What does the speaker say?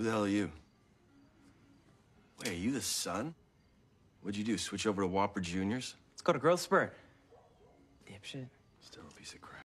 Who the hell are you? Wait, are you the son? What'd you do, switch over to Whopper Juniors? Let's go to growth spurt. Dipshit. Still a piece of crap.